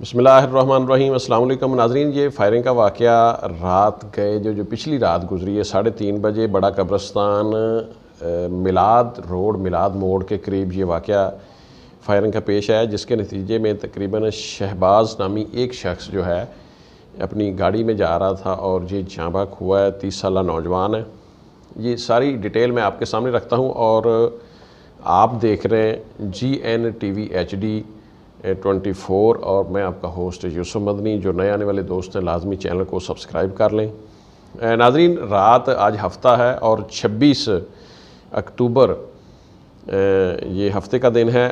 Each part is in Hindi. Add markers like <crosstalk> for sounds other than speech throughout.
बसमीम अल्लाम नाजरीन ये फायरिंग का वाक़ रात गए जो जो पिछली रात गुजरी है साढ़े तीन बजे बड़ा कब्रस्तान मिलाद रोड मिलाद मोड़ के करीब ये वाक़ फायरिंग का पेश आया जिसके नतीजे में तकरीबन शहबाज नामी एक शख्स जो है अपनी गाड़ी में जा रहा था और ये जाँबाक हुआ है तीस साल नौजवान है ये सारी डिटेल मैं आपके सामने रखता हूँ और आप देख रहे हैं G N T V H D 24 और मैं आपका होस्ट यूसुफ मदनी जो नए आने वाले दोस्त हैं लाजमी चैनल को सब्सक्राइब कर लें नाजरीन रात आज हफ्ता है और 26 अक्टूबर ये हफ्ते का दिन है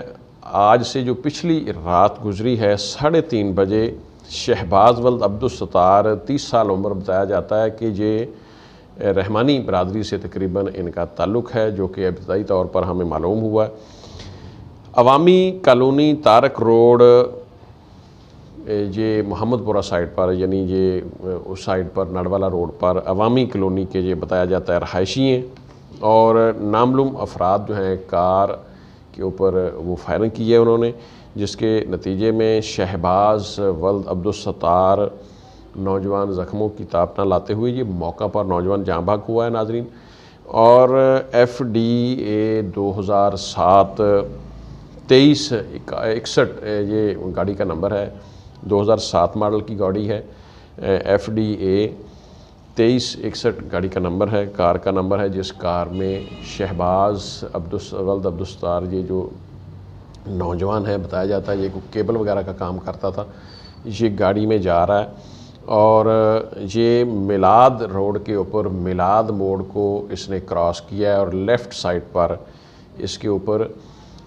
आज से जो पिछली रात गुजरी है साढ़े तीन बजे शहबाज वल्द अब्दुलस्तार तीस साल उम्र बताया जाता है कि ये रहमानी बरदरी से तकरीबन इनका ताल्लुक़ है जो कि अब्तदाई तौर पर हमें मालूम हुआ है अवामी कॉलोनी तारक रोड जे मोहम्मदपुरा साइड पर यानी ये उस साइड पर नडवाला रोड पर अवामी कॉलोनी के ये बताया जाता है रहायशी हैं और नामलूम अफराद जो हैं कार के ऊपर वो फायरिंग की है उन्होंने जिसके नतीजे में शहबाज वल्द अब्दुलसतार नौजवान ज़ख्मों की तापना लाते हुए ये मौका पर नौजवान जहाँ भाग हुआ है नाजरीन और एफ डी ए दो हज़ार सात तेईस इकसठ ये गाड़ी का नंबर है 2007 मॉडल की गाड़ी है एफ डी ए तेईस इकसठ गाड़ी का नंबर है कार का नंबर है जिस कार में शहबाज अब्दुस वल्द अब्दुस्तार ये जो नौजवान है बताया जाता है ये केबल वगैरह का काम करता था ये गाड़ी में जा रहा है और ये मिलाद रोड के ऊपर मिलाद मोड़ को इसने क्रॉस किया है और लेफ़्ट साइड पर इसके ऊपर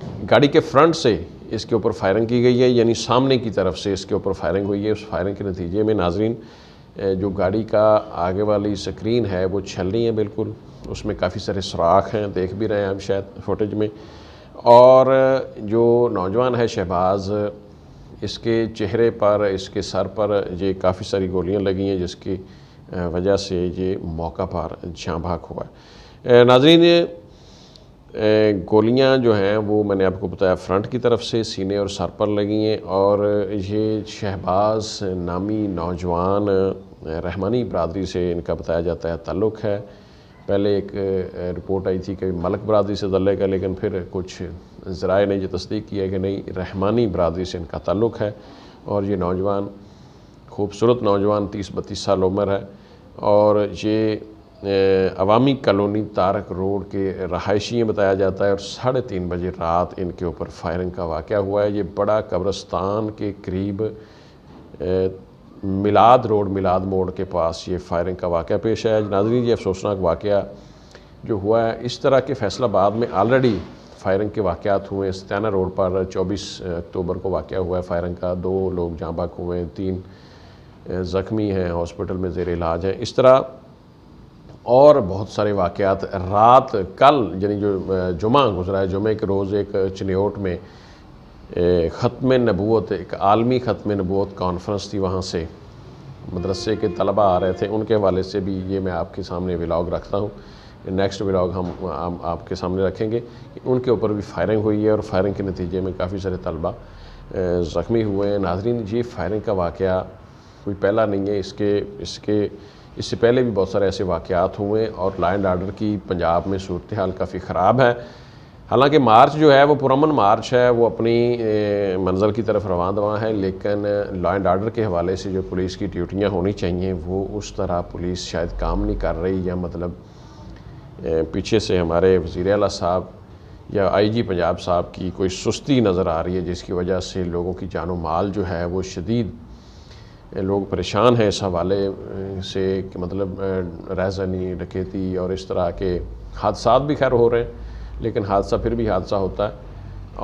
गाड़ी के फ्रंट से इसके ऊपर फायरिंग की गई है यानी सामने की तरफ से इसके ऊपर फायरिंग हुई है उस फायरिंग के नतीजे में नाजरीन जो गाड़ी का आगे वाली स्क्रीन है वो छल रही है बिल्कुल उसमें काफ़ी सारे सुराख हैं देख भी रहे हैं हम शायद फुटेज में और जो नौजवान है शहबाज़ इसके चेहरे पर इसके सर पर ये काफ़ी सारी गोलियां लगी हैं जिसकी वजह से ये मौका पर झांभाक हुआ है नाजरीन गोलियां जो हैं वो मैंने आपको बताया फ्रंट की तरफ से सीने और सर पर लगी हैं और ये शहबाज नामी नौजवान रहमानी बरदरी से इनका बताया जाता है ताल्लुक़ है पहले एक रिपोर्ट आई थी कि मलक बरदरी से तल्लक का लेकिन फिर कुछ ज़राए ने ये तस्दीक किया कि नहीं रहमानी बरदरी से इनका ताल्लुक़ है और ये नौजवान खूबसूरत नौजवान तीस बत्तीस साल उम्र है और ये अवामी कॉलोनी तारक रोड के रहायशी बताया जाता है और साढ़े तीन बजे रात इनके ऊपर फायरिंग का वाक़ हुआ है ये बड़ा कब्रस्तान के करीब मिलाद रोड मिलाद मोड़ के पास ये फायरिंग का वाक़ पेश आया नाजरी ये अफसोसनाक वाक़ जो हुआ है इस तरह के फैसलाबाद में ऑलरेडी फायरिंग के वाक़ात हुए सत्याना रोड पर 24 अक्टूबर को वाक़ हुआ है फायरिंग का दो लोग बाक हुए तीन ज़ख्मी हैं हॉस्पिटल में जेर इलाज हैं इस तरह और बहुत सारे वाकयात रात कल यानी जो जुमा गुजरा है जुमे के रोज़ एक चिन्हट में ख़त्म नबूत एक आलमी ख़त्म नबूत कॉन्फ्रेंस थी वहाँ से मदरसे के तलबा आ रहे थे उनके हवाले से भी ये मैं आपके सामने व्लाग रखता हूँ नेक्स्ट व्लाग हम आ, आपके सामने रखेंगे उनके ऊपर भी फायरिंग हुई है और फायरिंग के नतीजे में काफ़ी सारे तलबा ज़ख्मी हुए हैं नाजरीन ये फायरिंग का वाक़ कोई पहला नहीं है इसके इसके इससे पहले भी बहुत सारे ऐसे वाक़ात हुए और ला एंड आर्डर की पंजाब में सूरत हाल काफ़ी ख़राब है हालांकि मार्च जो है वो पुरमन मार्च है वो अपनी मंजिल की तरफ रवा दवा है लेकिन लॉ एंड आर्डर के हवाले से जो पुलिस की ड्यूटियाँ होनी चाहिए वो उस तरह पुलिस शायद काम नहीं कर रही या मतलब पीछे से हमारे वज़ी अला साहब या आई जी पंजाब साहब की कोई सुस्ती नज़र आ रही है जिसकी वजह से लोगों की जानो माल जो है वो शदीद लोग परेशान हैं इस हवाले से कि मतलब रैजनी डकेती और इस तरह के हादसा भी खैर हो रहे हैं लेकिन हादसा फिर भी हादसा होता है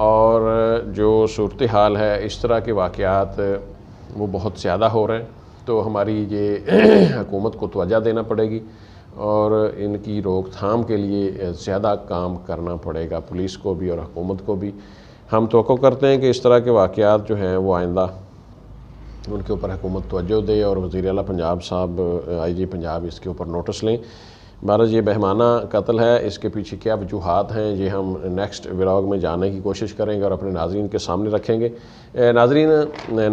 और जो सूरत हाल है इस तरह के वाक़ात वो बहुत ज़्यादा हो रहे हैं तो हमारी ये <clears throat> हकूमत को तोजा देना पड़ेगी और इनकी रोकथाम के लिए ज़्यादा काम करना पड़ेगा पुलिस को भी और हकूमत को भी हम तो करते हैं कि इस तरह के वाक़ात जो हैं वो आइंदा उनके ऊपर हुकूमत तोजो दे और वज़ी अला पंजाब साहब आई जी पंजाब इसके ऊपर नोटिस लें महाराज ये बहमाना कत्ल है इसके पीछे क्या वजूहत हैं ये हम नेक्स्ट व्लाग में जाने की कोशिश करेंगे और अपने नाजरन के सामने रखेंगे नाजरीन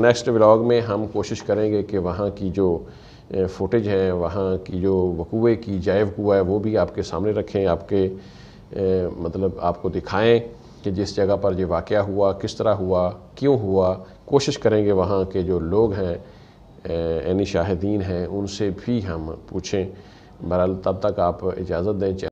नेक्स्ट व्लाग में हम कोशिश करेंगे कि वहाँ की जो फुटेज है वहाँ की जो वकूए की जाए वकूआ है वो भी आपके सामने रखें आपके मतलब आपको दिखाएँ कि जिस जगह पर ये वाक़ हुआ किस तरह हुआ क्यों हुआ कोशिश करेंगे वहाँ के जो लोग हैं यानी शाहिदीन हैं उनसे भी हम पूछें बहरहाल तब तक आप इजाज़त दें